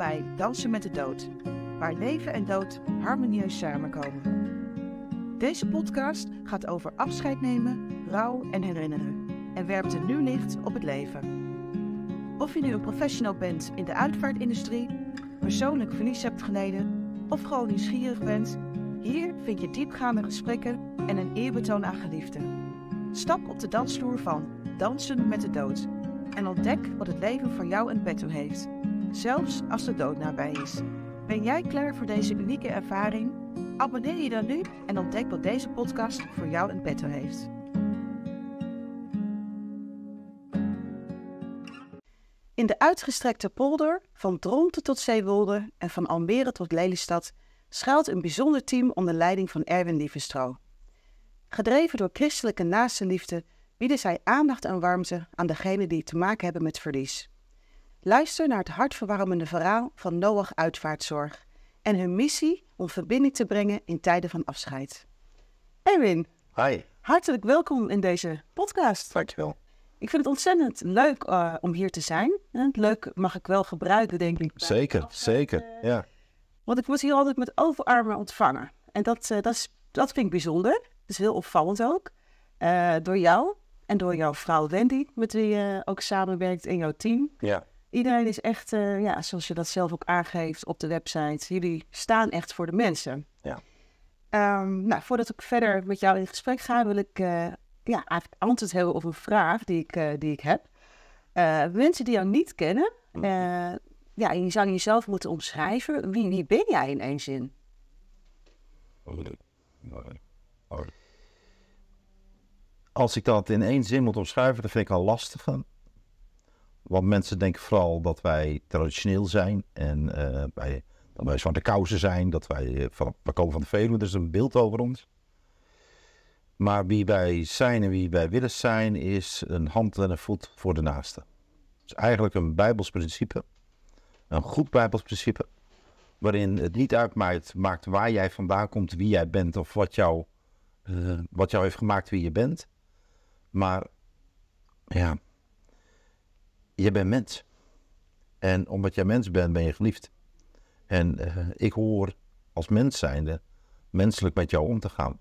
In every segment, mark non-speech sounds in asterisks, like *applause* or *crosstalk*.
bij Dansen met de Dood, waar leven en dood harmonieus samenkomen. Deze podcast gaat over afscheid nemen, rouw en herinneren en werpt een nieuw licht op het leven. Of je nu een professional bent in de uitvaartindustrie, persoonlijk verlies hebt geleden of gewoon nieuwsgierig bent, hier vind je diepgaande gesprekken en een eerbetoon aan geliefden. Stap op de dansvloer van Dansen met de Dood en ontdek wat het leven voor jou en petto heeft zelfs als de dood nabij is. Ben jij klaar voor deze unieke ervaring? Abonneer je dan nu en ontdek wat deze podcast voor jou een petto heeft. In de uitgestrekte polder, van Dronten tot Zeewolde en van Almere tot Lelystad, schuilt een bijzonder team onder leiding van Erwin Lievenstro. Gedreven door christelijke naastenliefde bieden zij aandacht en warmte aan degenen die te maken hebben met verlies. Luister naar het hartverwarmende verhaal van Noach Uitvaartzorg en hun missie om verbinding te brengen in tijden van afscheid. Erwin. Hi. Hartelijk welkom in deze podcast. Dankjewel. Ik vind het ontzettend leuk eh, om hier te zijn. Eh, leuk mag ik wel gebruiken, denk ik. Zeker, zeker. Eh, ja. Want ik word hier altijd met overarmen ontvangen. En dat, dat, dat vind ik bijzonder. Dat is heel opvallend ook. door jou en door jouw vrouw Wendy, met wie je ook samenwerkt in jouw team. Ja. Iedereen is echt, eh, ja, zoals je dat zelf ook aangeeft op de website, jullie staan echt voor de mensen. Ja. Ehm, nou, voordat ik verder met jou in gesprek ga, wil ik eh, ja, eigenlijk antwoord hebben op een vraag die ik, eh, die ik heb. mensen die jou niet kennen, mhm. ja, je zou jezelf moeten omschrijven. Wie, wie ben jij in één zin? Oh. Als ik dat in één zin moet omschrijven, dan vind ik al lastig. Want mensen denken vooral dat wij traditioneel zijn en uh, eh, wij, dat wij kousen zijn, dat wij eh, van, we komen van de Veluwe, is een beeld over ons. Maar wie wij zijn en wie wij willen zijn, is een hand en een voet voor de naaste. Het is eigenlijk een Bijbels principe, een goed Bijbels principe, waarin het niet uitmaakt maakt waar jij vandaan komt, wie jij bent of wat jou, eh, wat jou heeft gemaakt wie je bent. Maar ja, je bent mens. En omdat jij mens bent, ben je geliefd. En eh, ik hoor als mens zijnde menselijk met jou om te gaan.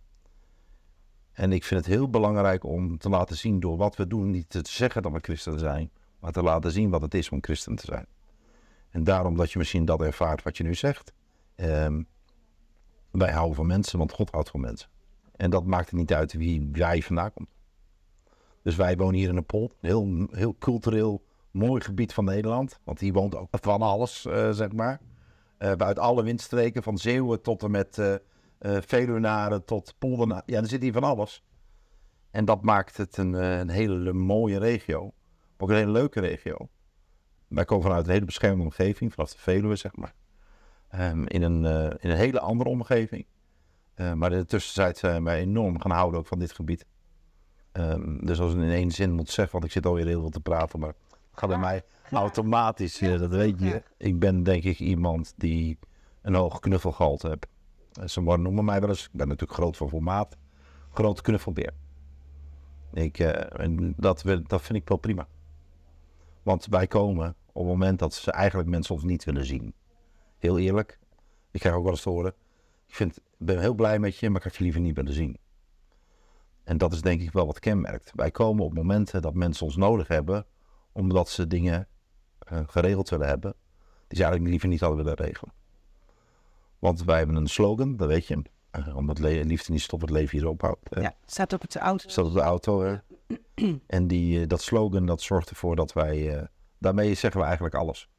En ik vind het heel belangrijk om te laten zien door wat we doen, niet te zeggen dat we christen zijn, maar te laten zien wat het is om christen te zijn. En daarom dat je misschien dat ervaart wat je nu zegt. Ehm, wij houden van mensen, want God houdt van mensen. En dat maakt het niet uit wie wij vandaan komt. Dus wij wonen hier in een pool, heel, heel cultureel mooi gebied van Nederland. Want hier woont ook van alles, eh, zeg maar. Uh, uit alle windstreken, van Zeeuwen tot en met uh, eh, Velunaren tot Polderna. Ja, er zit hier van alles. En dat maakt het een, een hele mooie regio. Ook een hele leuke regio. Wij komen vanuit een hele beschermde omgeving, vanaf de Veluwe, zeg maar. Ehm, in, een, in een hele andere omgeving. maar in de tussentijd zijn wij enorm gaan houden ook van dit gebied. Ehm, dus als ik in één zin moet zeggen, want ik zit alweer heel veel te praten, maar gaat bij mij automatisch, eh, dat weet je. Ik ben denk ik iemand die een hoog knuffelgehalte heb. Eh, ze noemen mij wel eens, ik ben natuurlijk groot van formaat, groot knuffelbeer. Ik, eh, en dat, dat vind ik wel prima. Want wij komen op het moment dat ze eigenlijk mensen ons niet willen zien. Heel eerlijk, ik krijg ook wel eens te horen, ik vind, ben heel blij met je, maar ik heb je liever niet willen zien. En dat is denk ik wel wat kenmerkt. Wij komen op momenten dat mensen ons nodig hebben omdat ze dingen eh, geregeld willen hebben die ze eigenlijk liever niet hadden willen regelen. Want wij hebben een slogan, dat weet je. Eh, omdat liefde niet stopt, het leven hier ophoudt. Ja, staat op het auto. Staat op de auto. en die, eh, dat slogan dat zorgt ervoor dat wij. daarmee zeggen we eigenlijk alles.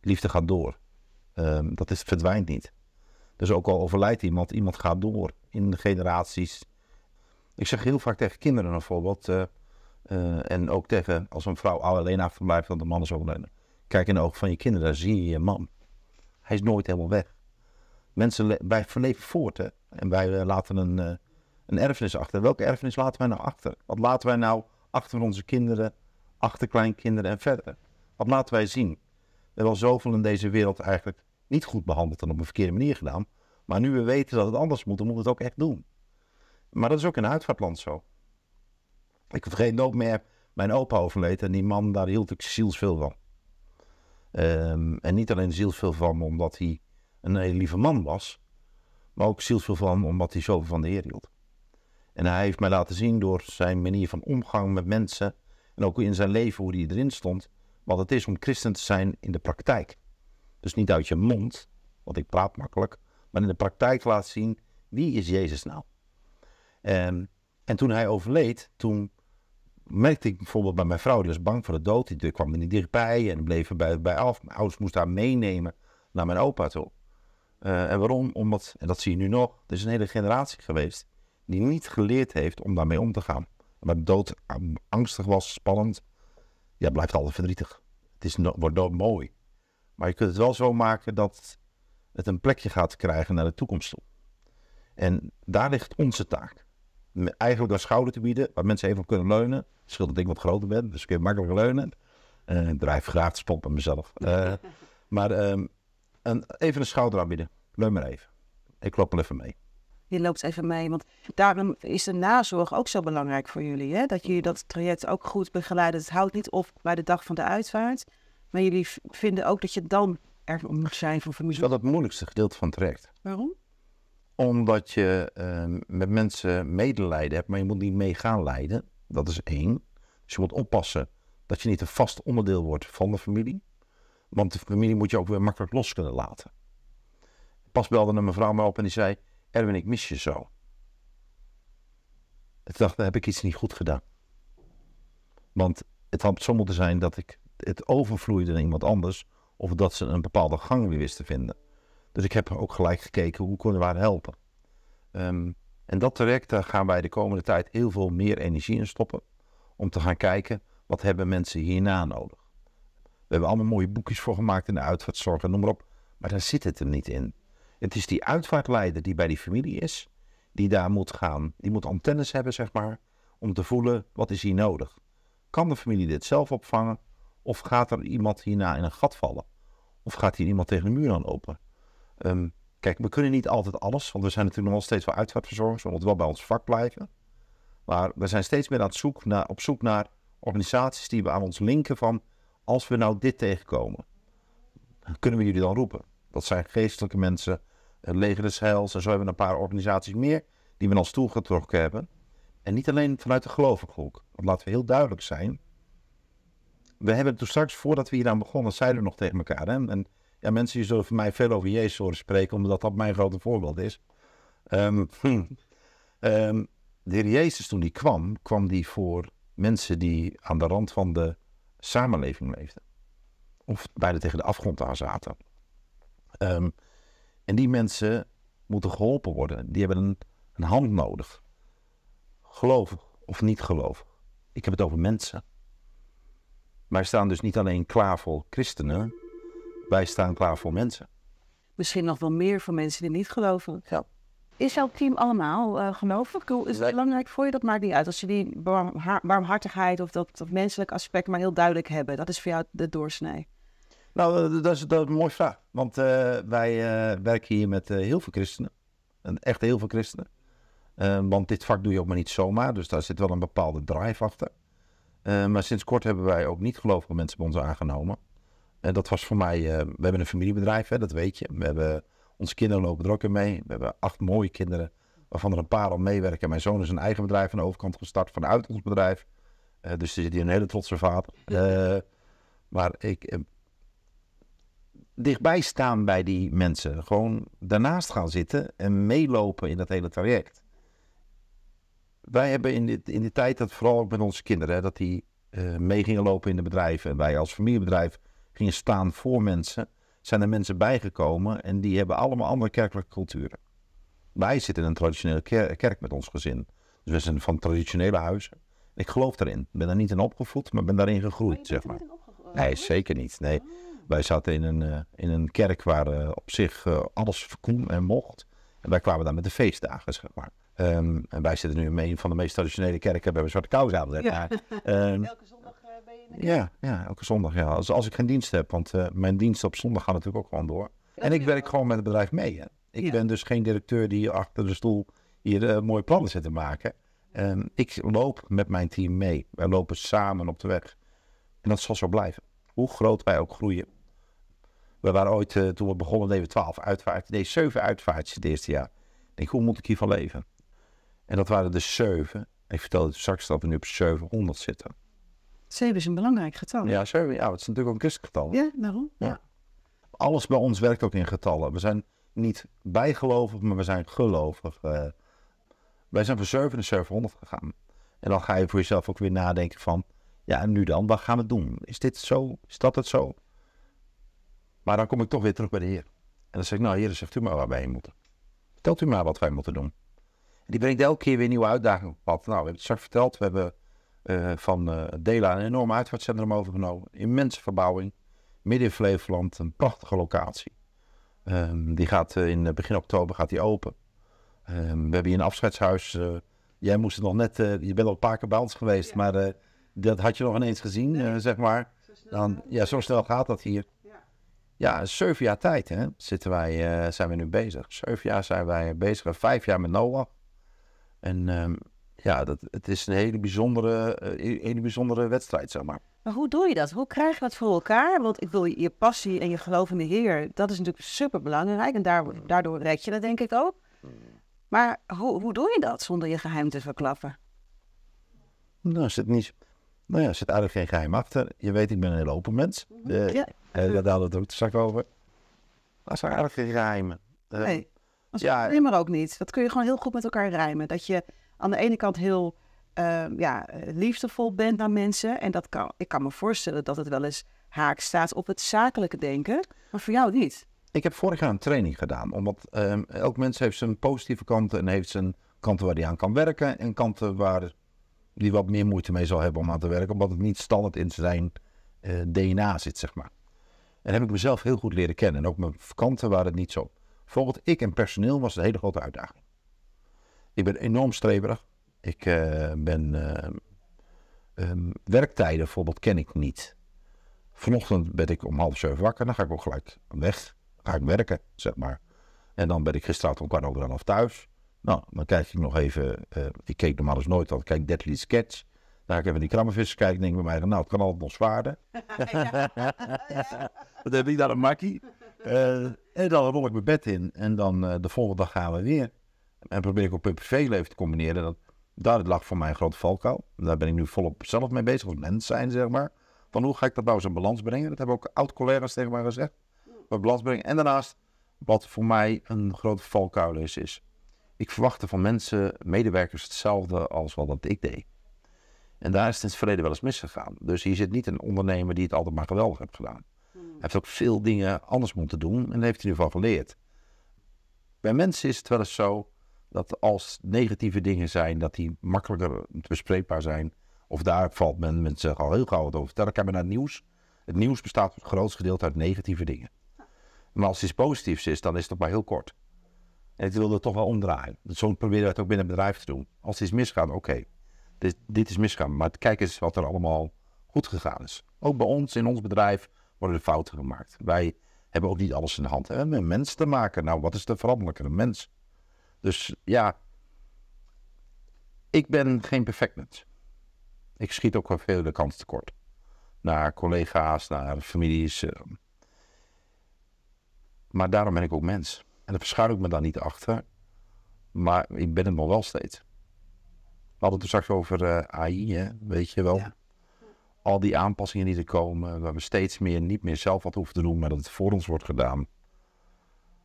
Liefde gaat door. Ehm, dat is, verdwijnt niet. Dus ook al overlijdt iemand, iemand gaat door in generaties. Ik zeg heel vaak tegen kinderen bijvoorbeeld: eh, en ook tegen, als een vrouw alleen achterblijft, want de man is overleden. Kijk in de ogen van je kinderen, daar zie je je man. Hij is nooit helemaal weg. Mensen, wij verleven voort en wij eh, laten een, eh, een erfenis achter. Welke erfenis laten wij nou achter? Wat laten wij nou achter onze kinderen, achter kleinkinderen en verder? Wat laten wij zien? We hebben al zoveel in deze wereld eigenlijk niet goed behandeld en op een verkeerde manier gedaan. Maar nu we weten dat het anders moet, dan moeten we het ook echt doen. Maar dat is ook in het uitvaartland zo. Ik vergeet nooit meer mijn opa overleed en die man, daar hield ik zielsveel van. Ehm, en niet alleen zielsveel van omdat hij een hele lieve man was, maar ook zielsveel van omdat hij zoveel van de Heer hield. En hij heeft mij laten zien door zijn manier van omgang met mensen en ook in zijn leven hoe hij erin stond, wat het is om christen te zijn in de praktijk. Dus niet uit je mond, want ik praat makkelijk, maar in de praktijk laat zien wie is Jezus nou. Um, en toen hij overleed, toen merkte ik bijvoorbeeld bij mijn vrouw, die was bang voor de dood. Die, kwam er niet dichtbij en bleef er bij, bij af. Mijn ouders moesten haar meenemen naar mijn opa toe. Eh, en waarom? Omdat, en dat zie je nu nog, er is een hele generatie geweest die niet geleerd heeft om daarmee om te gaan. de dood angstig was, spannend, ja, blijft altijd verdrietig. Het is, wordt dood mooi. Maar je kunt het wel zo maken dat het een plekje gaat krijgen naar de toekomst toe. En daar ligt onze taak. Eigenlijk door schouder te bieden, waar mensen even op kunnen leunen scheelt dat ik wat groter ben, dus ik je makkelijker leunen. en eh, ik drijf graag spot bij mezelf. Uh, *laughs* maar ehm, een, even een schouder aanbieden. Leun maar even. Ik loop wel even mee. Je loopt even mee, want daarom is de nazorg ook zo belangrijk voor jullie. Hè? Dat jullie dat traject ook goed begeleiden. Het houdt niet op bij de dag van de uitvaart. Maar jullie vinden ook dat je dan er moet zijn voor familie. Dat is wel het moeilijkste gedeelte van het traject. Waarom? Omdat je ehm, met mensen medelijden hebt, maar je moet niet mee gaan leiden. Dat is één. Dus je moet oppassen dat je niet een vast onderdeel wordt van de familie. Want de familie moet je ook weer makkelijk los kunnen laten. Pas belde een mevrouw me op en die zei: Erwin, ik mis je zo. Ik dacht, heb ik iets niet goed gedaan. Want het had zo moeten zijn dat ik het overvloeide in iemand anders. Of dat ze een bepaalde gang weer wisten te vinden. Dus ik heb ook gelijk gekeken hoe kunnen we haar helpen. Um, en dat traject, gaan wij de komende tijd heel veel meer energie in stoppen. Om te gaan kijken, wat hebben mensen hierna nodig? We hebben allemaal mooie boekjes voor gemaakt in de uitvaartzorg en noem maar op. Maar daar zit het er niet in. Het is die uitvaartleider die bij die familie is, die daar moet gaan. Die moet antennes hebben, zeg maar, om te voelen, wat is hier nodig? Kan de familie dit zelf opvangen? Of gaat er iemand hierna in een gat vallen? Of gaat hier iemand tegen de muur aan lopen? Ehm, Kijk, we kunnen niet altijd alles, want we zijn natuurlijk nog steeds wel uitvaartverzorgers. We moeten wel bij ons vak blijven. Maar we zijn steeds meer aan het naar, op zoek naar organisaties die we aan ons linken van... als we nou dit tegenkomen, kunnen we jullie dan roepen? Dat zijn geestelijke mensen, het leger des heils... en zo hebben we een paar organisaties meer die we ons toegetrokken hebben. En niet alleen vanuit de gelovengroep. Want laten we heel duidelijk zijn... We hebben toen straks, voordat we hier aan begonnen, zeiden we nog tegen elkaar... Hè? En ja, mensen die zullen van mij veel over Jezus horen spreken, omdat dat mijn grote voorbeeld is. Um, *laughs* de heer Jezus, toen die kwam, kwam die voor mensen die aan de rand van de samenleving leefden. Of bijna tegen de afgrond aan zaten. Ehm, en die mensen moeten geholpen worden. Die hebben een, een hand nodig. Gelovig of niet gelovig. Ik heb het over mensen. Wij staan dus niet alleen klaar voor christenen, wij staan klaar voor mensen. Misschien nog wel meer voor mensen die niet geloven. Is jouw team allemaal uh, gelovig? Is het belangrijk voor je? Dat maakt niet uit. Als je die warmhartigheid of dat, dat menselijke aspect maar heel duidelijk hebben. Dat is voor jou de doorsnij. Nou, eh, dat is, dat is een mooie vraag. Want eh, wij werken hier met heel veel christenen. En echt heel veel christenen. want dit vak doe je ook maar niet zomaar. Dus daar zit wel een bepaalde drive achter. maar sinds kort hebben wij ook niet gelovige mensen bij ons aangenomen. En eh, dat was voor mij, eh, we hebben een familiebedrijf, hè, dat weet je. We hebben, onze kinderen lopen er ook in mee. We hebben acht mooie kinderen, waarvan er een paar al meewerken. Mijn zoon is een eigen bedrijf aan de overkant gestart vanuit ons bedrijf. Eh, dus er zit hier een hele trotse vader. maar ik, dichtbij staan bij die mensen. Gewoon daarnaast gaan zitten en meelopen in dat hele traject. Wij hebben in, de in tijd dat vooral ook met onze kinderen, hè, dat die uh, mee gingen lopen in de bedrijven. En wij als familiebedrijf gingen staan voor mensen, zijn er mensen bijgekomen en die hebben allemaal andere kerkelijke culturen. Wij zitten in een traditionele kerk met ons gezin. Dus we zijn van traditionele huizen. Ik geloof daarin. Ik ben daar niet in opgevoed, maar ben daarin gegroeid, zeg maar. Nee, zeker niet. Nee. Ah. Wij zaten in een, eh, in een kerk waar eh, op zich eh, alles kon en mocht. En wij kwamen dan met de feestdagen, zeg maar. Ehm, en wij zitten nu in een van de meest traditionele kerken. We hebben Zwarte Kouwzaal, zeg maar. Ja. *laughs* Ehm, ja, ja, elke zondag. Ja. Als, als ik geen dienst heb, want eh, mijn dienst op zondag gaat natuurlijk ook gewoon door. en ik werk gewoon met het bedrijf mee. Hè. Ik ben dus geen directeur die achter de stoel hier eh, mooie plannen zit te maken. Ehm, ik loop met mijn team mee. Wij lopen samen op de weg. En dat zal zo blijven. Hoe groot wij ook groeien. We waren ooit, eh, toen we begonnen, deden we 12 uitvaart, Nee, 7 uitvaartjes het eerste jaar. Ik denk, hoe moet ik hiervan leven? En dat waren de 7. Ik vertelde straks dat we nu op 700 zitten. 7 is een belangrijk getal. Ja, 7, ja, het is natuurlijk ook een kistgetal. Ja, waarom? Ja. Alles bij ons werkt ook in getallen. We zijn niet bijgelovig, maar we zijn gelovig. Eh, wij zijn van 7 naar 700 gegaan. En dan ga je voor jezelf ook weer nadenken van, ja, en nu dan, wat gaan we doen? Is dit zo? Is dat het zo? Maar dan kom ik toch weer terug bij de Heer. En dan zeg ik, nou Heer, zegt u maar waar wij heen moeten. Vertelt u maar wat wij moeten doen. En die brengt elke keer weer nieuwe uitdagingen op pad. Nou, we hebben het straks verteld, we hebben eh, van uh, Dela een enorm uitvaartcentrum overgenomen. Immense verbouwing. Midden in Flevoland, een prachtige locatie. Ehm, die gaat eh, in begin oktober gaat die open. Ehm, we hebben hier een afscheidshuis. jij moest het nog net, je bent al een paar keer bij ons geweest, maar dat had je nog ineens gezien, zeg maar. Zo Dan, ja, zo snel gaat dat hier. Ja, zeven jaar tijd hè, zitten wij, zijn we nu bezig. Zeven jaar zijn wij bezig, vijf jaar met Noah. En ehm, ja, dat, het is een hele bijzondere, eh, e-, hele bijzondere wedstrijd, zeg maar. Maar hoe doe je dat? Hoe krijg je dat voor elkaar? Want ik wil je passie en je geloof in de Heer, dat is natuurlijk super belangrijk. En mm. daardoor, daardoor red je dat denk ik ook. Mm. Maar hoe, hoe doe je dat zonder je geheim te verklappen? Nou, zit niet. Nou ja, zit eigenlijk geen geheim achter. Je weet, ik ben een heel open mens. Mhm. Eh, ja. Eh, daar hadden we het ook te zak over. Dat zijn eigenlijk geen geheimen. nee, is ja, maar ook niet. Dat kun je gewoon heel goed met elkaar rijmen. Dat je aan de ene kant heel uh, ja, eh, liefdevol bent naar mensen. En dat kan, ik kan me voorstellen dat het wel eens haak staat op het zakelijke denken. Maar voor jou niet. Ik heb vorig jaar een training gedaan. Omdat ehm, elk mens heeft zijn positieve kanten en heeft zijn kanten waar hij aan kan werken. En kanten waar die wat meer moeite mee zal hebben om aan te werken. Omdat het niet standaard in zijn eh, DNA zit, zeg maar. En heb ik mezelf heel goed leren kennen. En ook mijn kanten waren het niet zo. Bijvoorbeeld ik en personeel was een hele grote uitdaging. Ik ben enorm streberig. Ik eh, ben. Eh, ehm, werktijden bijvoorbeeld ken ik niet. Vanochtend ben ik om half zeven wakker. Dan ga ik ook gelijk weg. ga ik werken, zeg maar. En dan ben ik gisteravond om kwart over half thuis. Nou, dan kijk ik nog even. Uh, ik keek normaal eens dus nooit, want ik kijk Deadly Sketch. Dan ga ik even die krammenvissers kijken denk ik bij mij, nou, het kan altijd nog zwaarder. *laughs* Wat heb ik daar een makkie? en dan rol ik mijn bed in en dan de volgende dag gaan we weer. En probeer ik op het privéleven te combineren. Dat, daar lag voor mij een grote valkuil. Daar ben ik nu volop zelf mee bezig, als mens zijn, zeg maar. Van hoe ga ik dat nou eens in balans brengen? Dat hebben ook oud-collega's tegen mij gezegd. Maar balans brengen. En daarnaast, wat voor mij een grote valkuil is, is... Ik verwachtte van mensen, medewerkers, hetzelfde als wat ik deed. En daar is het in het verleden wel eens misgegaan. Dus hier zit niet een ondernemer die het altijd maar geweldig heeft gedaan. Hmm. Hij heeft ook veel dingen anders moeten doen en heeft hij ervan geleerd. Bij mensen is het wel eens zo dat als negatieve dingen zijn, dat die makkelijker bespreekbaar zijn. Of daar valt men met zich al heel gauw wat over. Dan kan men naar het nieuws. Het nieuws bestaat voor het grootste gedeelte uit negatieve dingen. Maar als het iets positiefs is, dan is dat maar heel kort. En ik wil het toch wel omdraaien. Dus zo proberen we het ook binnen het bedrijf te doen. Als iets misgaat, oké. Dit, dit, is misgaan. Maar kijk eens wat er allemaal goed gegaan is. Ook bij ons, in ons bedrijf, worden er fouten gemaakt. Wij hebben ook niet alles in de hand. We hebben met mensen te maken. Nou, wat is de Een mens? Dus ja, ik ben geen perfect mens. Ik schiet ook wel veel de kans tekort. Naar collega's, naar families. Ehm. Maar daarom ben ik ook mens. En daar verschuil ik me dan niet achter. Maar ik ben het nog wel steeds. We hadden het straks over eh, AI, hè? weet je wel. Al die aanpassingen die er komen, waar we steeds meer niet meer zelf wat hoeven te doen, maar dat het voor ons wordt gedaan.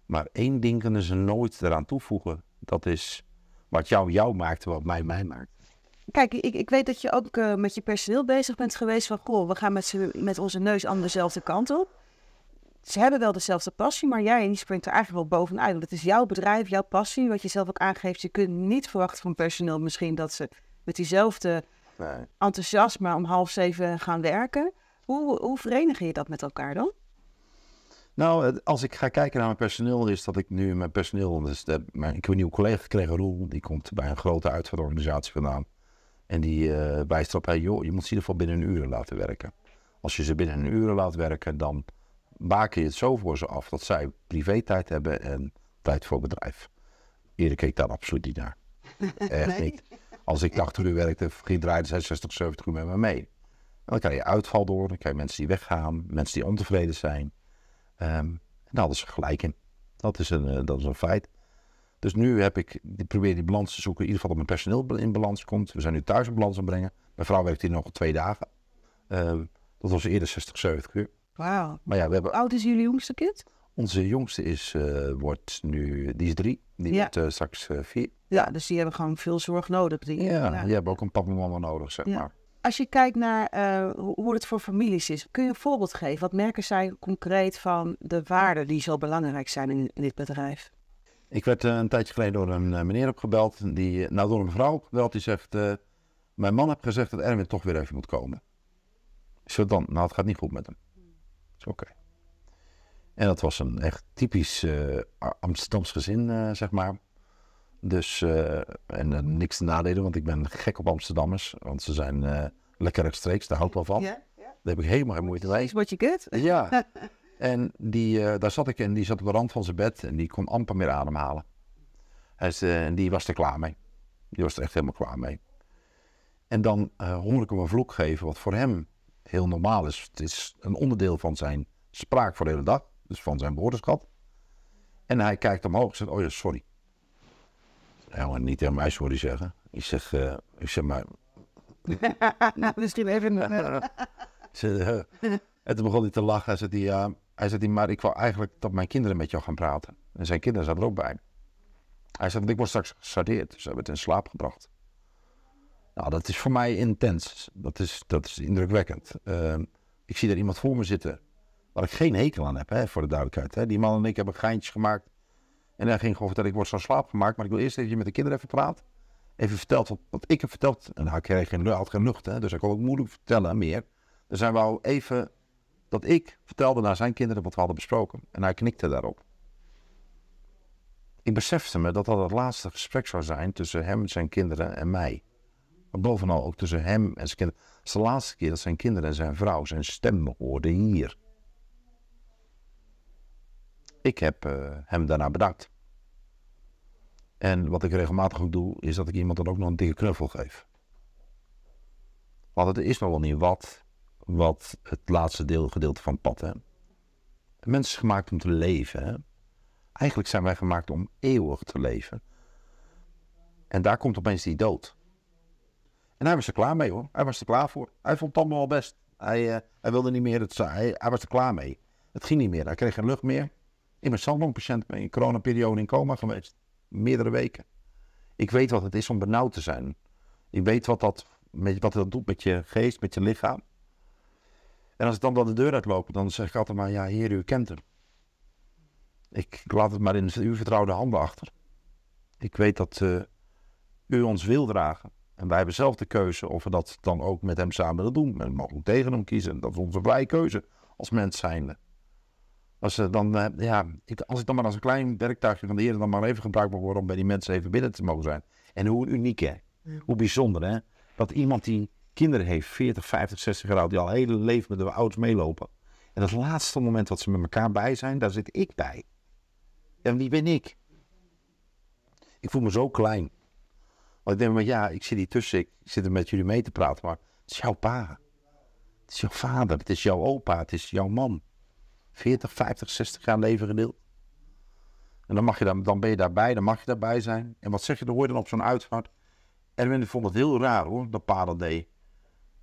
Maar één ding kunnen ze nooit eraan toevoegen. Dat is wat jou jou maakt en wat mij mij maakt. Kijk, ik, ik weet dat je ook eh, met je personeel bezig bent geweest van... goh, we gaan met, met onze neus aan dezelfde kant op. Ze hebben wel dezelfde passie, maar jij die springt er eigenlijk wel bovenuit. Want het is jouw bedrijf, jouw passie, wat je zelf ook aangeeft. Je kunt niet verwachten van personeel misschien dat ze met diezelfde nee. enthousiasme om half zeven gaan werken. Hoe, hoe verenig je dat met elkaar dan? Nou, als ik ga kijken naar mijn personeel, is dat ik nu mijn personeel. Dus mijn, ik heb een nieuwe collega gekregen, Roel. Die komt bij een grote uitvaartorganisatie vandaan. En die uh, wijst erop: hey, joh, je moet ze in ieder geval binnen een uur laten werken. Als je ze binnen een uur laat werken, dan baken je het zo voor ze af dat zij privé tijd hebben en tijd voor bedrijf. Eerder keek ik daar absoluut niet naar. *laughs* Echt niet. Als ik 80 uur werkte, draaide 66, 60, 70 uur met me mee. dan krijg je uitval door, dan krijg je mensen die weggaan, mensen die ontevreden zijn. Um, en daar hadden ze gelijk in. Dat is een, eh, dat is een feit. Dus nu heb ik, ik probeer die balans te zoeken. In ieder geval dat mijn personeel in balans komt. We zijn nu thuis een balans aan brengen. Mijn vrouw werkt hier nog twee dagen. Ehm, dat was eerder 60, 70 uur. Wauw. Maar ja, we hebben... oud is jullie jongste kind? Onze jongste is, eh, wordt nu, die is drie. Die wordt eh, straks vier. Ja, dus die hebben gewoon veel zorg nodig. Die, ja, ja, die hebben ook een papa en mama nodig, zeg ja. maar als je kijkt naar eh, hoe het voor families is, kun je een voorbeeld geven? Wat merken zij concreet van de waarden die zo belangrijk zijn in, dit bedrijf? Ik werd eh, een tijdje geleden door een eh, meneer opgebeld, die, nou door een vrouw opgebeld, die zegt, mijn man heeft gezegd dat Erwin toch weer even moet komen. Zo dan, nou het gaat niet goed met hem. oké. En dat was een echt typisch Amsterdams gezin, zeg maar. Dus, eh, en eh, niks te nadelen, want ik ben gek op Amsterdammers. Want ze zijn eh, lekker rechtstreeks, daar hou ik wel van. Daar heb ik helemaal geen moeite mee. Is wat je kunt. Ja. *laughs* en die, daar zat ik en die zat op de rand van zijn bed en die kon amper meer ademhalen. En, die was er klaar mee. Die was er echt helemaal klaar mee. En dan hoor ik hem een vloek geven, wat voor hem heel normaal is. Het is een onderdeel van zijn spraak voor de hele dag, dus van zijn woordenschat. En hij kijkt omhoog en zegt, oh ja, sorry ja, niet tegen mij sorry zeggen. Ik zeg, eh, ik zeg maar... *laughs* nou, misschien even... Eh. *laughs* Eh, en toen begon hij te lachen. Hij zei, die, hij zegt die, maar ik wil eigenlijk dat mijn kinderen met jou gaan praten. En zijn kinderen zaten er ook bij. Hij zei, ik word straks gesadeerd. Dus ze hebben het in slaap gebracht. Nou, dat is voor mij intens. Dat is, dat is indrukwekkend. Ehm, ik zie daar iemand voor me zitten waar ik geen hekel aan heb, hè, voor de duidelijkheid. Hè. Die man en ik hebben geintjes gemaakt. En hij ging gewoon dat ik word zo slaap gemaakt. Maar ik wil eerst even met de kinderen even praten. Even verteld wat, wat ik heb verteld. En hij kreeg geen, had geen lucht, hè, dus hij kon ook moeilijk vertellen meer. Dus hij wou even dat ik vertelde naar zijn kinderen wat we hadden besproken. En hij knikte daarop. Ik besefte me dat dat het laatste gesprek zou zijn tussen hem, zijn kinderen en mij. Maar bovenal ook tussen hem en zijn kinderen. Het is de laatste keer dat zijn kinderen en zijn vrouw zijn stem hoorden hier. Ik heb eh, hem daarna bedankt. En wat ik regelmatig ook doe, is dat ik iemand dan ook nog een dikke knuffel geef. Want het is nog wel niet wat, wat het laatste deel, gedeelte van pad. Hè? Mensen zijn gemaakt om te leven. Hè? Eigenlijk zijn wij gemaakt om eeuwig te leven. En daar komt opeens die dood. En hij was er klaar mee hoor. Hij was er klaar voor. Hij vond het allemaal al best. Hij, eh, hij wilde niet meer. Het, hij, hij was er klaar mee. Het ging niet meer. Hij kreeg geen lucht meer. Ik ben zelf een patiënt ben in een coronaperiode in coma geweest. Meerdere weken. Ik weet wat het is om benauwd te zijn. Ik weet wat dat, met, wat dat doet met je geest, met je lichaam. En als ik dan de deur uitloop, dan zeg ik altijd maar, ja heer, u kent hem. Ik laat het maar in uw vertrouwde handen achter. Ik weet dat eh, u ons wil dragen. En wij hebben zelf de keuze of we dat dan ook met hem samen willen doen. We mogen tegen hem kiezen. Dat is onze vrije keuze als mens zijnde. Als, dan, eh, ja, ik, als ik dan maar als een klein werktuigje van de heren dan maar even gebruikt mag worden om bij die mensen even binnen te mogen zijn. En hoe uniek hè, hoe bijzonder hè, dat iemand die kinderen heeft, 40, 50, 60 jaar oud, die al hele leven met de ouders meelopen. En het laatste moment dat ze met elkaar bij zijn, daar zit ik bij. En wie ben ik? Ik voel me zo klein. Want ik denk, maar ja, ik zit hier tussen, ik zit er met jullie mee te praten, maar het is jouw pa. Het is jouw vader, het is jouw opa, het is jouw man. 40, 50, 60 jaar leven gedeeld. En dan, mag je dan, dan ben je daarbij, dan mag je daarbij zijn. En wat zeg je, dan hoor je dan op zo'n uitvaart. Erwin vond het heel raar hoor, dat pa dat deed.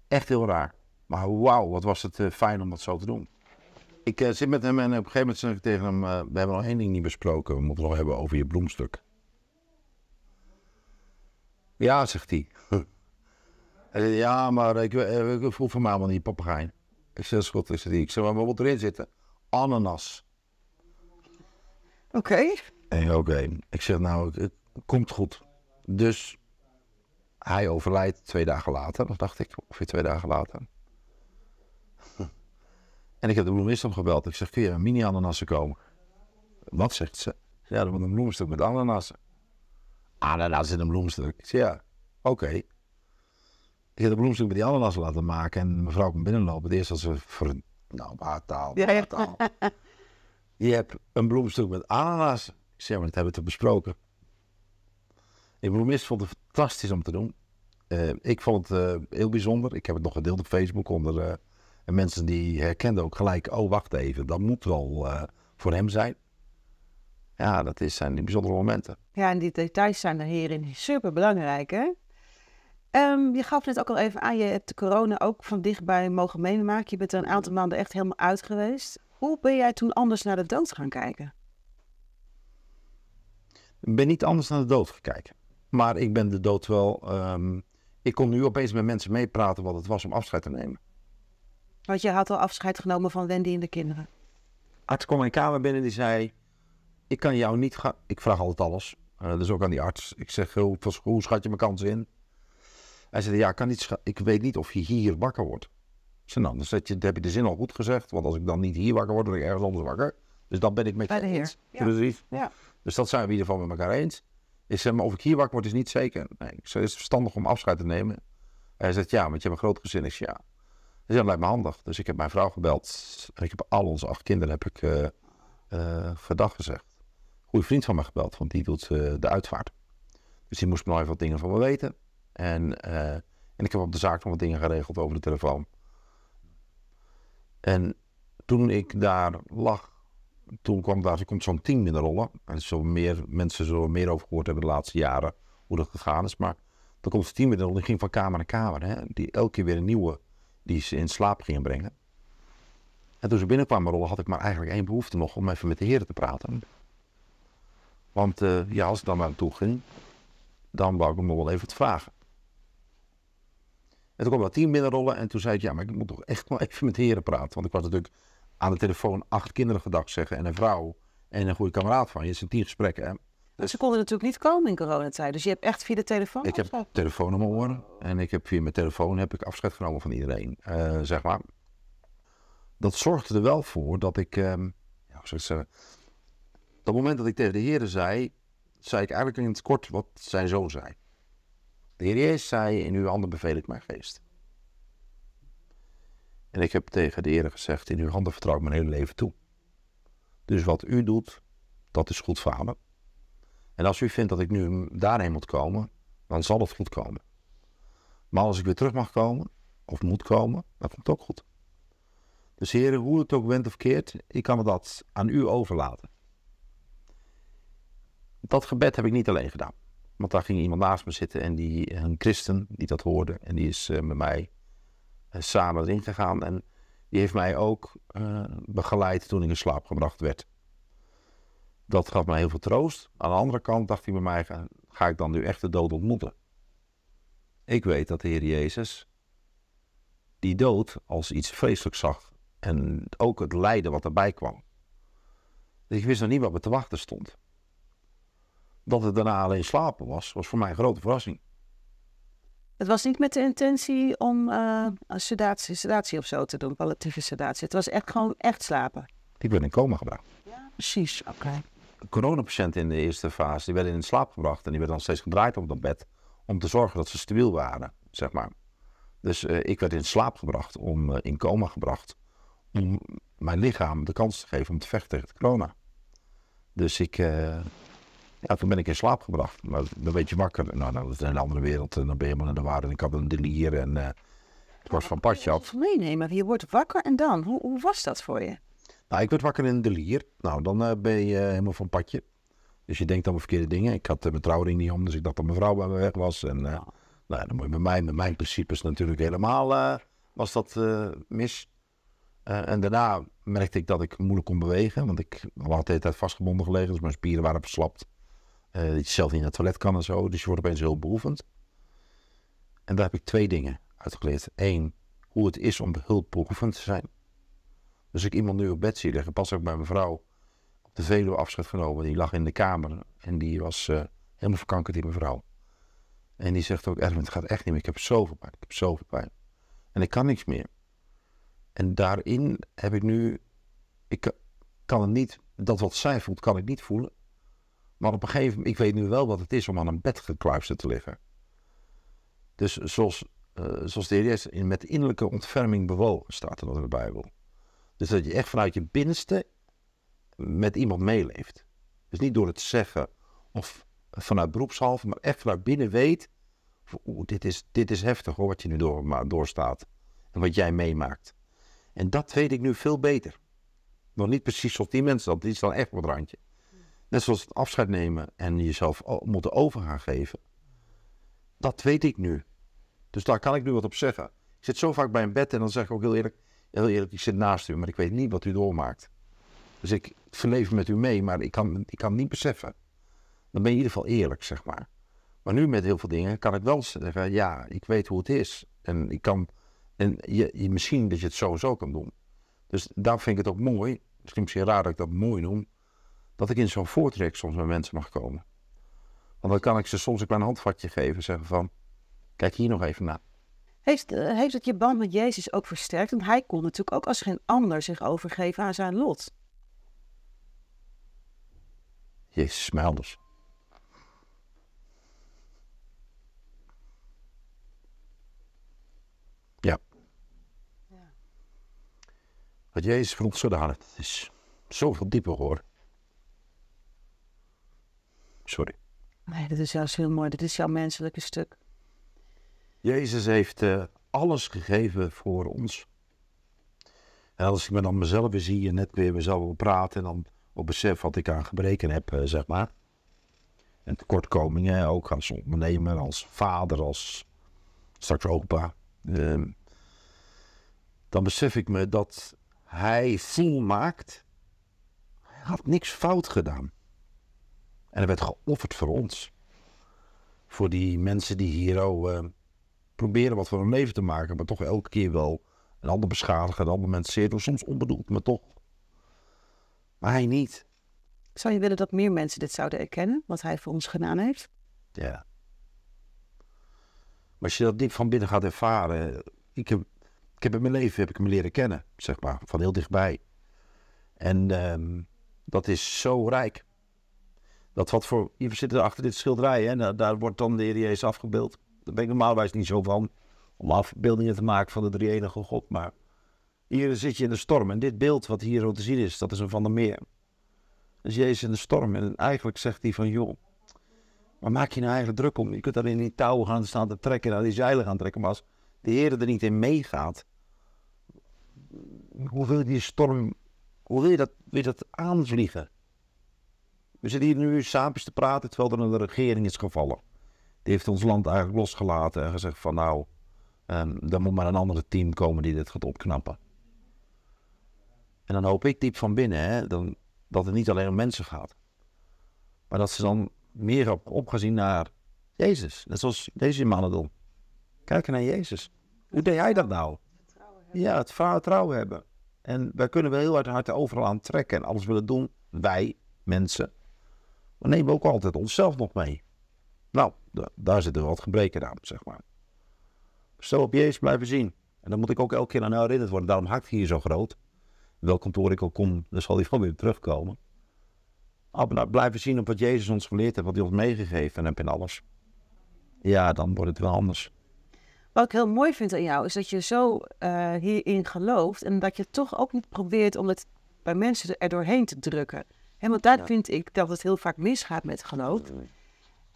Echt heel raar. Maar wauw, wat was het eh, fijn om dat zo te doen. Ik eh, zit met hem en op een gegeven moment zeg ik tegen hem, eh, we hebben nog één ding niet besproken. We moeten het nog hebben over je bloemstuk. Ja, zegt hij. hij *laughs* zegt, ja, maar ik, ik, ik voel van mij allemaal niet papegaai. Ik zeg, dat is die? Ik zeg, maar wat erin zitten? ananas. Oké. oké, ik zeg nou, het, komt goed. Dus hij overlijdt twee dagen later, dat dacht ik, ongeveer twee dagen later. *laughs* En ik heb de bloemist gebeld. Ik zeg, kun je een mini-ananassen komen? Wat zegt ze? Ja, dan wordt een bloemstuk met ananassen. Ananas in een bloemstuk. ja, oké. Ik heb de bloemstuk met die ananas laten maken. En mevrouw komt binnenlopen. Het eerste wat ze nou, baartaal, Ja, Je hebt een bloemstuk met ananas. Ik zeg maar, dat hebben we toch besproken. Ik bloemist vond het fantastisch om te doen. Eh, ik vond het eh, heel bijzonder. Ik heb het nog gedeeld op Facebook onder eh, en mensen die herkenden ook gelijk. Oh, wacht even, dat moet wel voor hem zijn. Ja, dat is, zijn bijzondere momenten. Ja, en die details zijn er hierin super belangrijk, hè? Ehm, je gaf net ook al even aan, je hebt de corona ook van dichtbij mogen meemaken. Je bent er een aantal maanden echt helemaal uit geweest. Hoe ben jij toen anders naar de dood gaan kijken? Ik ben niet anders naar de dood gaan kijken. Maar ik ben de dood wel. Ehm, ik kon nu opeens met mensen meepraten wat het was om afscheid te nemen. Want je had al afscheid genomen van Wendy en de kinderen. Arts kwam de kamer binnen die zei: Ik kan jou niet gaan. Ik vraag altijd alles. Eh, dat dus ook aan die arts. Ik zeg: Hoe, hoe schat je mijn kans in? Hij zei, ja, kan niet ik weet niet of je hier wakker wordt. Ik zei, nou, dan, je, heb je de zin al goed gezegd. Want als ik dan niet hier wakker word, word ik ergens anders wakker. Dus dan ben ik met Bij de heer. Precies. Ja. Dus dat zijn we in ieder geval met elkaar eens. Ik of ik hier wakker word is niet zeker. Nee, ik zei, is het verstandig om afscheid te nemen? Hij zegt, ja, want je hebt een groot gezin. Ik ja. Dus dat lijkt me handig. Dus ik heb mijn vrouw gebeld. Ik heb al onze acht kinderen heb ik uh, uh, gezegd. Goede vriend van me gebeld, want die doet eh, de uitvaart. Dus die moest nog even wat dingen van me weten. En, eh, en ik heb op de zaak nog wat dingen geregeld over de telefoon. En toen ik daar lag, toen kwam daar komt zo'n team in de rollen. En zo meer, mensen zullen meer over gehoord hebben de laatste jaren hoe dat gegaan is. Maar toen komt het team in de rollen, die ging van kamer naar kamer. Hè? Die elke keer weer een nieuwe die ze in slaap ging brengen. En toen ze binnenkwamen rollen, had ik maar eigenlijk één behoefte nog om even met de heren te praten. Want eh, ja, als ik dan naartoe ging, dan wou ik hem nog wel even te vragen. En toen kwam dat tien binnenrollen en toen zei ik, ja, maar ik moet toch echt wel even met heren praten. Want ik was natuurlijk aan de telefoon acht kinderen gedacht zeggen en een vrouw en een goede kameraad van je. Het is tien gesprekken. Hè? Ze dus- konden natuurlijk niet komen in coronatijd, dus je hebt echt via de telefoon Ik heb telefoonnummer telefoon oren en ik heb via mijn telefoon heb ik afscheid genomen van iedereen, eh, zeg maar. Dat zorgde er wel voor dat ik, ehm, ja, hoe zou ik zeggen, dat moment dat ik tegen de heren zei, zei ik eigenlijk in het kort wat zijn zoon zei. De Heer Jezus zei, in uw handen beveel ik mijn geest. En ik heb tegen de Heer gezegd, in uw handen vertrouw ik mijn hele leven toe. Dus wat u doet, dat is goed vader. En als u vindt dat ik nu daarheen moet komen, dan zal het goed komen. Maar als ik weer terug mag komen, of moet komen, dan komt het ook goed. Dus Heer, hoe het ook went of keert, ik kan dat aan u overlaten. Dat gebed heb ik niet alleen gedaan. Want daar ging iemand naast me zitten en die, een christen die dat hoorde. En die is eh, met mij eh, samen erin gegaan. En die heeft mij ook eh, begeleid toen ik in slaap gebracht werd. Dat gaf mij heel veel troost. Aan de andere kant dacht hij bij mij, ga, ga ik dan nu echt de dood ontmoeten? Ik weet dat de Heer Jezus die dood als iets vreselijks zag. En ook het lijden wat erbij kwam. Dus ik wist nog niet wat me te wachten stond dat het daarna alleen slapen was, was voor mij een grote verrassing. Het was niet met de intentie om uh, sedatie, sedatie of zo te doen, palliatieve sedatie. Het was echt gewoon echt slapen. Ik werd in coma gebracht. Ja, precies. Oké. Coronapatiënten in de eerste fase die werden in slaap gebracht en die werden dan steeds gedraaid op dat bed om te zorgen dat ze stabiel waren, zeg maar. Dus eh, ik werd in slaap gebracht, om, eh, in coma gebracht, om mijn lichaam de kans te geven om te vechten tegen corona. Dus ik, ja, toen ben ik in slaap gebracht. Maar dan weet je wakker. Nou, dat is een andere wereld. En dan ben je helemaal in de waarde. Ik had een delier en eh, het was van patje af. maar je wordt wakker en dan? Hoe, hoe, was dat voor je? Nou, ik werd wakker in een delier. Nou, dan eh, ben je eh, helemaal van patje, Dus je denkt aan verkeerde dingen. Ik had mijn trouwring niet om, dus ik dacht dat mijn vrouw bij me weg was. En oh. nou ja. nou, dan moet je met mij, met mijn principes natuurlijk helemaal was dat mis. en daarna merkte ik dat ik moeilijk kon bewegen, want ik had de hele tijd vastgebonden gelegen, dus mijn spieren waren verslapt. Eh, dat je zelf niet naar het toilet kan en zo. Dus je wordt opeens heel behoevend. En daar heb ik twee dingen uitgeleerd. Eén, hoe het is om hulpbehoevend te zijn. Dus ik iemand nu op bed zie liggen, pas ook bij mijn vrouw op de Veluwe afscheid genomen. Die lag in de kamer en die was eh, helemaal verkankerd in mijn vrouw. En die zegt ook, Erwin, het gaat echt niet meer. Ik heb zoveel pijn. Ik heb zoveel pijn. En ik kan niks meer. En daarin heb ik nu... Ik kan het niet... Dat wat zij voelt, kan ik niet voelen. Maar op een gegeven moment, ik weet nu wel wat het is om aan een bed gekluisterd te liggen. Dus zoals, uh, zoals de Heer Jezus met innerlijke ontferming bewogen, staat er in de Bijbel. Dus dat je echt vanuit je binnenste met iemand meeleeft. Dus niet door het zeggen of vanuit beroepshalve, maar echt vanuit binnen weet. Oeh, dit is, dit is heftig hoor, wat je nu door, doorstaat. En wat jij meemaakt. En dat weet ik nu veel beter. Nog niet precies zoals die mensen, dat is dan echt wat randje. Net zoals het afscheid nemen en jezelf moeten over geven. Dat weet ik nu. Dus daar kan ik nu wat op zeggen. Ik zit zo vaak bij een bed en dan zeg ik ook heel eerlijk, heel eerlijk, ik zit naast u, maar ik weet niet wat u doormaakt. Dus ik verleef met u mee, maar ik kan, ik kan niet beseffen. Dan ben je in ieder geval eerlijk, zeg maar. Maar nu met heel veel dingen kan ik wel zeggen, ja, ik weet hoe het is. En ik kan, en je, je misschien dat je het sowieso kan doen. Dus daar vind ik het ook mooi. Misschien, misschien raar dat ik dat mooi noem dat ik in zo'n voortrek soms met mensen mag komen. Want dan kan ik ze soms een klein handvatje geven. Zeggen van, kijk hier nog even naar. Heeft, eh, heeft het je band met Jezus ook versterkt? Want hij kon natuurlijk ook als geen ander zich overgeven aan zijn lot. Jezus is mij anders. Ja. ja. Wat Jezus voor ons het is. Zoveel dieper hoor. Sorry. Nee, dat is juist heel mooi. Dat is jouw menselijke stuk. Jezus heeft eh, alles gegeven voor ons. En als ik me dan mezelf weer zie en net weer mezelf wil praten, en dan op besef wat ik aan gebreken heb, eh, zeg maar. En tekortkomingen, ook als ondernemer, als vader, als straks opa. Ehm, dan besef ik me dat hij vol maakt. Hij had niks fout gedaan. En er werd geofferd voor ons. Voor die mensen die hier al oh, eh, proberen wat van hun leven te maken, maar toch elke keer wel een ander beschadigen, een ander mensen zeer Soms onbedoeld, maar toch. Maar hij niet. Zou je willen dat meer mensen dit zouden erkennen, wat hij voor ons gedaan heeft? Ja. Maar als je dat diep van binnen gaat ervaren. Ik heb, ik heb in mijn leven heb ik hem leren kennen, zeg maar, van heel dichtbij. En ehm, dat is zo rijk. Dat wat voor, hier zitten achter dit schilderij, hè, daar wordt dan de Heer Jezus afgebeeld. Daar ben ik normaalwijs niet zo van, om afbeeldingen te maken van de drie enige God. Maar hier zit je in de storm. En dit beeld wat hier zo te zien is, dat is een van de meer. is dus Jezus in de storm. En eigenlijk zegt hij van, joh, waar maak je nou eigenlijk druk om? Je kunt daar in die touwen gaan staan te trekken en die zeilen gaan trekken. Maar als de Heer er niet in meegaat, hoe wil je die storm, hoe dat, wil je dat aanvliegen? We zitten hier nu samen te praten terwijl er een regering is gevallen. Die heeft ons land eigenlijk losgelaten en gezegd van nou, um, ehm, er moet maar een andere team komen die dit gaat opknappen. En dan hoop ik diep van binnen hè, dan, dat het niet alleen om mensen gaat. Maar dat ze dan meer op, opgezien naar Jezus. Net zoals deze mannen doen. Kijken naar Jezus. Hoe deed jij dat nou? Ja, het vertrouwen hebben. En wij kunnen we heel uit harte overal aan trekken en alles willen doen. Wij, mensen. We nemen ook altijd onszelf nog mee. Nou, daar zitten wat gebreken aan, zeg maar. Dus zo op Jezus blijven zien. En dan moet ik ook elke keer aan herinnerd worden. Daarom hakt hij hier zo groot. Welk kantoor ik ook kom, dan zal hij gewoon weer terugkomen. Ah, maar nou, blijven zien op wat Jezus ons geleerd heeft, wat hij ons meegegeven heeft en alles. Ja, dan wordt het wel anders. Wat ik heel mooi vind aan jou is dat je zo eh, hierin gelooft en dat je toch ook niet probeert om het bij mensen er doorheen te drukken. En want daar vind ik dat het heel vaak misgaat met geloof.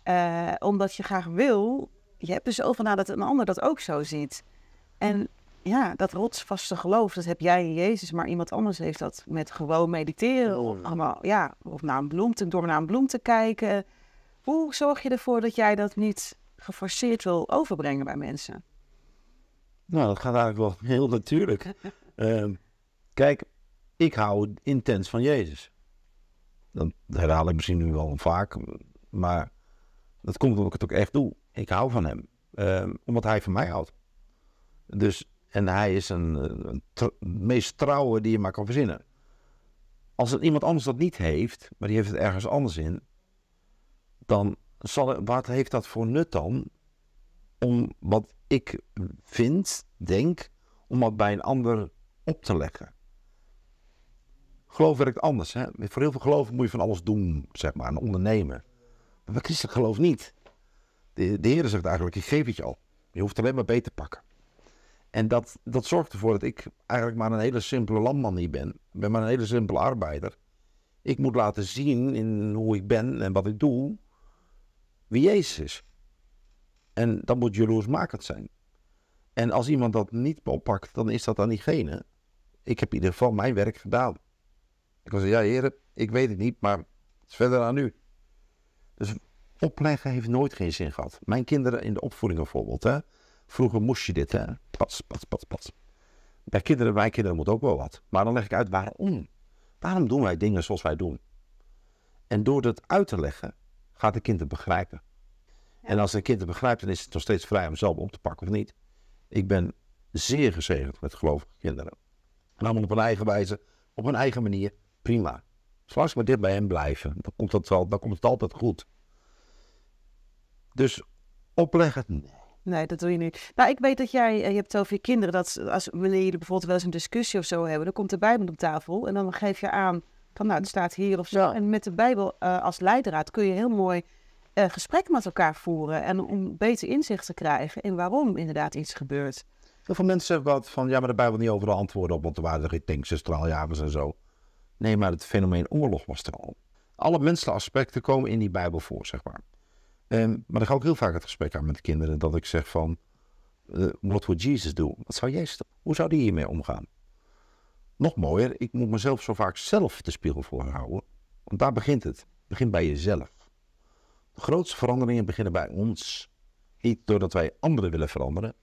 Eh, omdat je graag wil, je hebt er zo van dat een ander dat ook zo ziet. En ja, dat rotsvaste geloof, dat heb jij in Jezus, maar iemand anders heeft dat met gewoon mediteren. Of, allemaal, ja, of naar een bloem door naar een bloem te kijken. Hoe zorg je ervoor dat jij dat niet geforceerd wil overbrengen bij mensen? Nou, dat gaat eigenlijk wel *laughs* heel natuurlijk. *laughs* Ehm, kijk, ik hou intens van Jezus dat herhaal ik misschien nu wel vaak, maar dat komt omdat ik het ook echt doe. Ik hou van hem, ehm, omdat hij van mij houdt. Dus, en hij is een, meest trouwe die je maar kan verzinnen. Als het iemand anders dat niet heeft, maar die heeft het ergens anders in, dan wat heeft dat voor nut dan? Om wat ik vind, denk, om dat bij een ander op te leggen. Geloof werkt anders. Hè? Voor heel veel geloof moet je van alles doen, zeg maar, en ondernemen. Maar bij christelijk geloof niet. De, de Heer zegt eigenlijk, ik geef het je al. Je hoeft alleen maar beter te pakken. En dat, dat zorgt ervoor dat ik eigenlijk maar een hele simpele landman hier ben. Ik ben maar een hele simpele arbeider. Ik moet laten zien in hoe ik ben en wat ik doe, wie Jezus is. En dat moet jaloersmakend zijn. En als iemand dat niet oppakt, dan is dat aan diegene. Ik heb in ieder geval mijn werk gedaan. Ik was ja heren, ik weet het niet, maar het is verder aan u. Dus opleggen heeft nooit geen zin gehad. Mijn kinderen in de opvoeding bijvoorbeeld, hè. Vroeger moest je dit, hè. Pats, pats, pats, pats. Bij kinderen, mijn kinderen moet ook wel wat. Maar dan leg ik uit waarom. Waarom doen wij dingen zoals wij doen? En door dat uit te leggen, gaat de kind het begrijpen. En als een kind het begrijpt, dan is het nog steeds vrij om zelf op te pakken of niet. Ik ben zeer gezegend met gelovige kinderen. En allemaal op een eigen wijze, op een eigen manier prima. Zolang ze maar dicht bij hem blijven, dan komt, dat wel, dan komt het altijd goed. Dus opleggen, nee. Nee, dat doe je niet. Nou, ik weet dat jij, eh, je hebt over je kinderen, dat als, wanneer jullie bijvoorbeeld wel eens een discussie of zo hebben, dan komt de Bijbel op tafel en dan geef je aan van nou, het staat hier of zo. En met de Bijbel eh, als leidraad kun je heel mooi uh, eh, gesprek met elkaar voeren en om beter inzicht te krijgen in waarom inderdaad iets gebeurt. Heel veel mensen zeggen wat van ja, maar de Bijbel niet overal antwoorden op, want er waren er geen straaljagers en zo. Nee, maar het fenomeen oorlog was er al. Alle menselijke aspecten komen in die Bijbel voor, zeg maar. Ehm, maar dan ga ik heel vaak het gesprek aan met kinderen dat ik zeg van, uh, what would Jesus do? Wat zou Jezus doen? Hoe zou die hiermee omgaan? Nog mooier, ik moet mezelf zo vaak zelf de spiegel voor houden, want daar begint het. Het begint bij jezelf. De grootste veranderingen beginnen bij ons. Niet doordat wij anderen willen veranderen.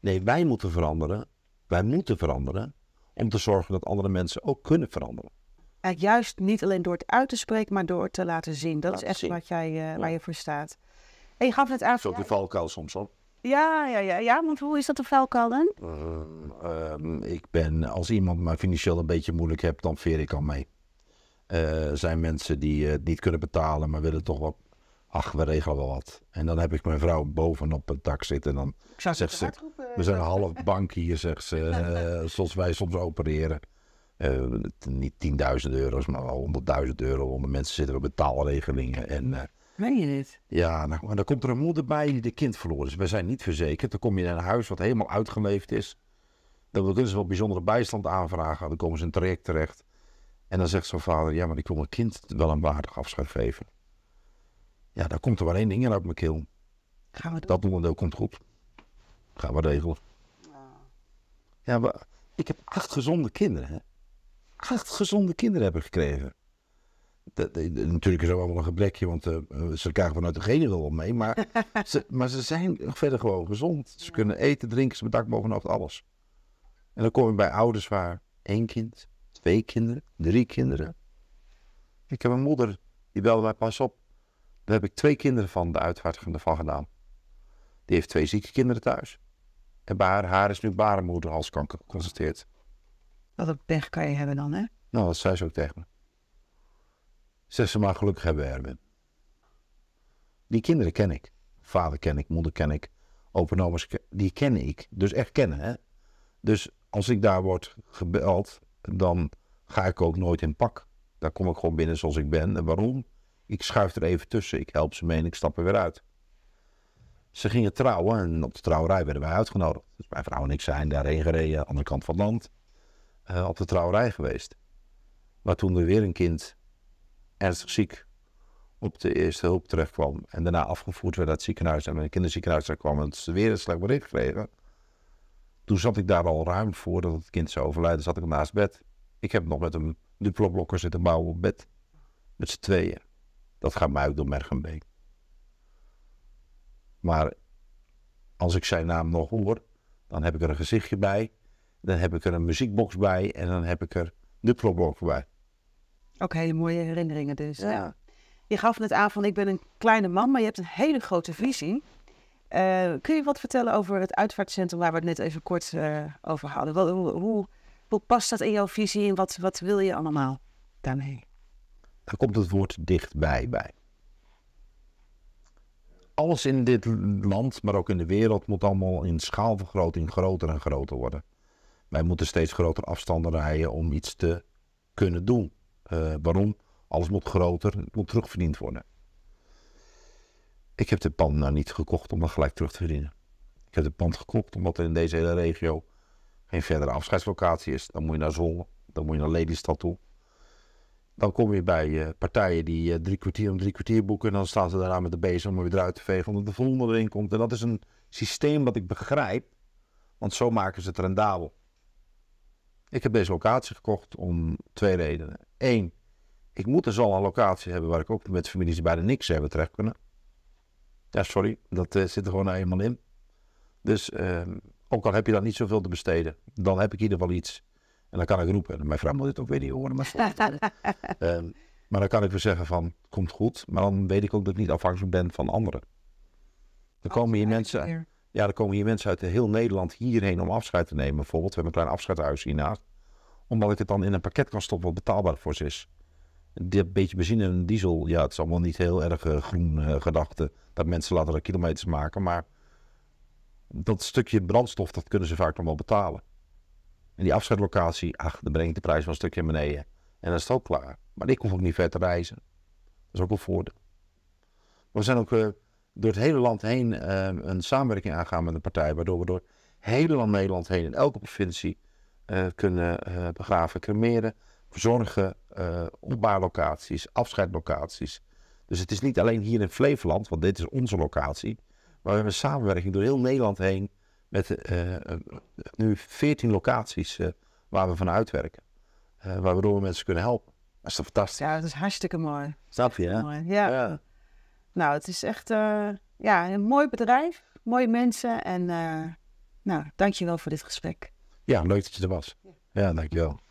Nee, wij moeten veranderen. Wij moeten veranderen om te zorgen dat andere mensen ook kunnen veranderen juist niet alleen door het uit te spreken, maar door het te laten zien. Dat is echt wat jij, eh, waar je voor staat. En je gaf net aan... Zo de valkuil soms al. Ja, ja, ja, ja, want hoe is dat de valkuil dan? Ehm, ehm, ik ben, als iemand maar financieel een beetje moeilijk hebt, dan veer ik al mee. Eh, er zijn mensen die eh, het niet kunnen betalen, maar willen toch wel: ach, we regelen wel wat. En dan heb ik mijn vrouw bovenop het dak zitten. En dan zegt ze, we zijn een half bank hier, zegt ze, *laughs* zoals wij soms opereren. Eh, niet 10.000 euro's, maar wel 100.000 euro. Onder mensen zitten we betaalregelingen. En, uh, Meen je dit? Ja, nou, maar dan komt er een moeder bij die de kind verloren is. we zijn niet verzekerd. Dan kom je naar een huis wat helemaal uitgeleefd is. Dan kunnen ze wel bijzondere bijstand aanvragen. Dan komen ze een traject terecht. En dan zegt zo'n vader, ja, maar ik wil mijn kind wel een waardig afscheid geven. Ja, dan komt er wel één ding in uit mijn keel. Gaan we doen. Dat onderdeel komt goed. Gaan we regelen. Ah. Ja, ik heb acht gezonde kinderen. Hè? acht gezonde kinderen hebben gekregen. Dat, eh, natuurlijk is ook allemaal een gebrekje, want eh, eh, ze krijgen vanuit de genen wel mee. Maar *laughs* ze, maar ze zijn verder gewoon gezond. Ze kunnen eten, drinken, ze dak boven hoofd, alles. En dan kom je bij ouders waar één kind, twee kinderen, drie kinderen. Ik heb een moeder, die belde mij pas op. Daar heb ik twee kinderen van de uitvaartgende van gedaan. Die heeft twee zieke kinderen thuis. En haar, haar is nu kanker geconstateerd. Wat een pech kan je hebben dan, hè? Nou, dat zei ze ook tegen me. Zeg ze maar gelukkig hebben, Erwin. Die kinderen ken ik. Vader ken ik, moeder ken ik, open die ken ik. Dus echt kennen, hè? Dus als ik daar word gebeld, dan ga ik ook nooit in pak. Daar kom ik gewoon binnen zoals ik ben. En waarom? Ik schuif er even tussen. Ik help ze mee en ik stap er weer uit. Ze gingen trouwen en op de trouwerij werden wij uitgenodigd. Dus mijn vrouw en ik zijn daarheen gereden, aan de andere kant van het land. Eh, op de trouwerij geweest. Maar toen er weer een kind ernstig ziek op de eerste hulp terechtkwam en daarna afgevoerd werd naar het ziekenhuis en het kinderziekenhuis daar kwam en ze weer een slecht bericht kregen, toen zat ik daar al ruim voordat het kind zou overlijden, zat ik naast bed. Ik heb nog met een duploblokker zitten bouwen op bed. Met z'n tweeën. Dat gaat mij ook door merg Maar als ik zijn naam nog hoor, dan heb ik er een gezichtje bij. Dan heb ik er een muziekbox bij en dan heb ik er de propbox bij. Oké, hele mooie herinneringen dus. Ja. Je gaf net aan van ik ben een kleine man, maar je hebt een hele grote visie. Eh, kun je wat vertellen over het uitvaartcentrum waar we het net even kort eh, over hadden? Wat, hoe, past dat in jouw visie en wat, wat wil je allemaal daarmee? Daar komt het woord dichtbij bij. Alles in dit land, maar ook in de wereld, moet allemaal in schaalvergroting groter en groter worden. Wij moeten steeds grotere afstanden rijden om iets te kunnen doen. Eh, waarom? Alles moet groter, het moet terugverdiend worden. Ik heb de pand nou niet gekocht om dat gelijk terug te verdienen. Ik heb de pand gekocht omdat er in deze hele regio geen verdere afscheidslocatie is. Dan moet je naar Zwolle, dan moet je naar Lelystad toe. Dan kom je bij eh, partijen die eh, drie kwartier om drie kwartier boeken. En dan staan ze daarna met de bezem om weer eruit te vegen omdat de volgende erin komt. En dat is een systeem dat ik begrijp. Want zo maken ze het rendabel. Ik heb deze locatie gekocht om twee redenen. Eén, ik moet dus al een locatie hebben waar ik ook met families bij bijna niks hebben terecht kunnen. Ja, sorry, dat eh, zit er gewoon nou eenmaal in. Dus ehm, ook al heb je dan niet zoveel te besteden, dan heb ik in ieder geval iets. En dan kan ik roepen. mijn vrouw moet dit ook weer niet horen. Maar, uh, *laughs* maar dan kan ik weer zeggen van, komt goed. Maar dan weet ik ook dat ik niet afhankelijk ben van anderen. Er oh, komen hier mensen... Ja, dan komen hier mensen uit heel Nederland hierheen om afscheid te nemen. Bijvoorbeeld, we hebben een klein afscheidshuis hiernaast. Omdat ik het dan in een pakket kan stoppen wat betaalbaar voor ze is. een beetje benzine en diesel, ja, het is allemaal niet heel erg eh, groen uh, gedachte. Dat mensen latere kilometers maken. Maar dat stukje brandstof, dat kunnen ze vaak nog wel betalen. En die afscheidlocatie, ach, dan breng ik de prijs wel een stukje naar beneden. En dan is het ook klaar. Maar ik hoef ook niet ver te reizen. Dat is ook een voordeel. we zijn ook... Eh, door het hele land heen ehm, een samenwerking aangaan met een partij, waardoor we door het hele land Nederland heen in elke provincie eh, kunnen eh, begraven, cremeren, verzorgen, eh, opbaarlocaties, afscheidlocaties. Dus het is niet alleen hier in Flevoland, want dit is onze locatie, maar we hebben een samenwerking door heel Nederland heen met nu 14 locaties waar we van uitwerken, waardoor we mensen kunnen helpen. Dat is fantastisch? Ja, dat is hartstikke mooi. Snap je, hè? Mooi. ja. ja. Nou, het is echt eh, ja, een mooi bedrijf, mooie mensen. En uh, nou, dankjewel voor dit gesprek. Ja, leuk dat je er was. Ja, dankjewel.